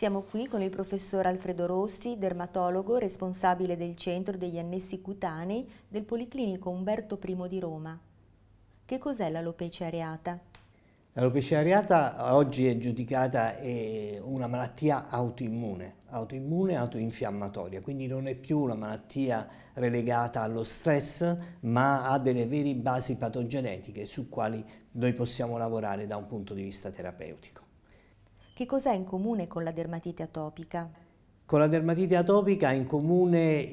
Siamo qui con il professor Alfredo Rossi, dermatologo responsabile del Centro degli Annessi Cutanei del Policlinico Umberto I di Roma. Che cos'è l'alopecia areata? L'alopecia areata oggi è giudicata una malattia autoimmune, autoimmune e autoinfiammatoria, quindi non è più una malattia relegata allo stress, ma ha delle vere basi patogenetiche su quali noi possiamo lavorare da un punto di vista terapeutico. Che cos'è in comune con la dermatite atopica? Con la dermatite atopica ha in comune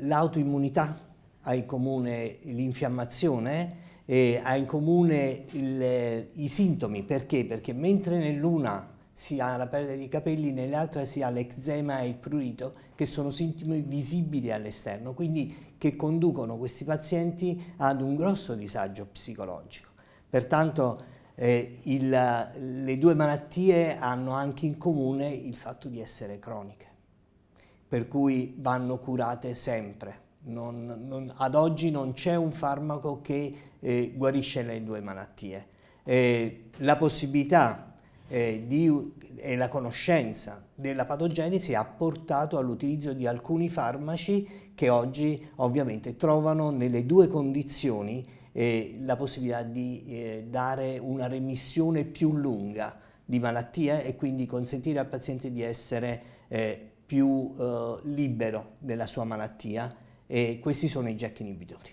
l'autoimmunità, ha in comune l'infiammazione, ha in comune il, eh, i sintomi. Perché? Perché mentre nell'una si ha la perdita di capelli, nell'altra si ha l'eczema e il prurito, che sono sintomi visibili all'esterno, quindi che conducono questi pazienti ad un grosso disagio psicologico. Pertanto eh, il, le due malattie hanno anche in comune il fatto di essere croniche, per cui vanno curate sempre. Non, non, ad oggi non c'è un farmaco che eh, guarisce le due malattie. Eh, la possibilità eh, di, e la conoscenza della patogenesi ha portato all'utilizzo di alcuni farmaci che oggi ovviamente trovano nelle due condizioni eh, la possibilità di eh, dare una remissione più lunga di malattia e quindi consentire al paziente di essere eh, più eh, libero della sua malattia e questi sono i jack inibitori.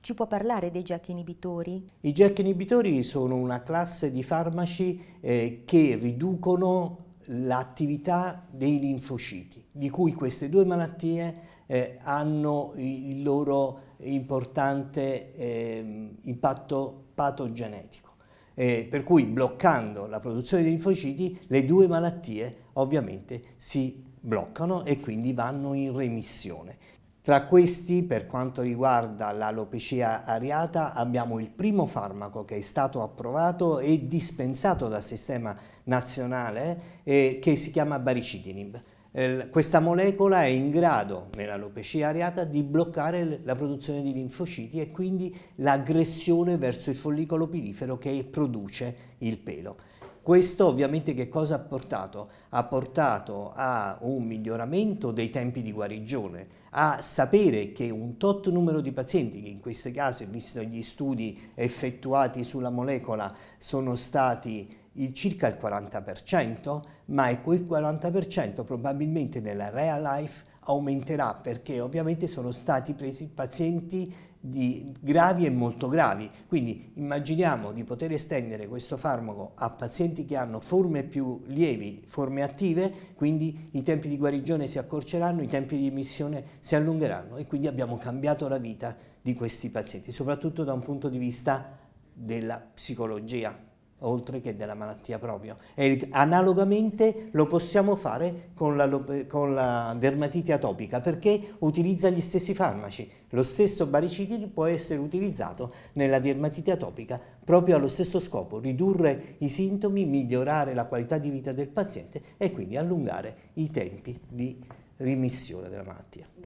Ci può parlare dei jack inibitori? I jack inibitori sono una classe di farmaci eh, che riducono l'attività dei linfociti, di cui queste due malattie eh, hanno il loro importante eh, impatto patogenetico. Eh, per cui bloccando la produzione dei linfociti le due malattie ovviamente si bloccano e quindi vanno in remissione. Tra questi, per quanto riguarda l'alopecia ariata, abbiamo il primo farmaco che è stato approvato e dispensato dal sistema nazionale eh, che si chiama baricitinib. Eh, questa molecola è in grado, nell'alopecia ariata, di bloccare la produzione di linfociti e quindi l'aggressione verso il follicolo pilifero che produce il pelo. Questo ovviamente che cosa ha portato? Ha portato a un miglioramento dei tempi di guarigione, a sapere che un tot numero di pazienti, che in questo caso, visto gli studi effettuati sulla molecola, sono stati il circa il 40%, ma è quel 40% probabilmente nella real life aumenterà perché ovviamente sono stati presi pazienti gravi e molto gravi. Quindi immaginiamo di poter estendere questo farmaco a pazienti che hanno forme più lievi, forme attive, quindi i tempi di guarigione si accorceranno, i tempi di emissione si allungheranno e quindi abbiamo cambiato la vita di questi pazienti, soprattutto da un punto di vista della psicologia oltre che della malattia proprio. E analogamente lo possiamo fare con la, con la, dermatite atopica perché utilizza gli stessi farmaci. Lo stesso baricitinib può essere utilizzato nella dermatite atopica proprio allo stesso scopo, ridurre i sintomi, migliorare la qualità di vita del paziente e quindi allungare i tempi di rimissione della malattia.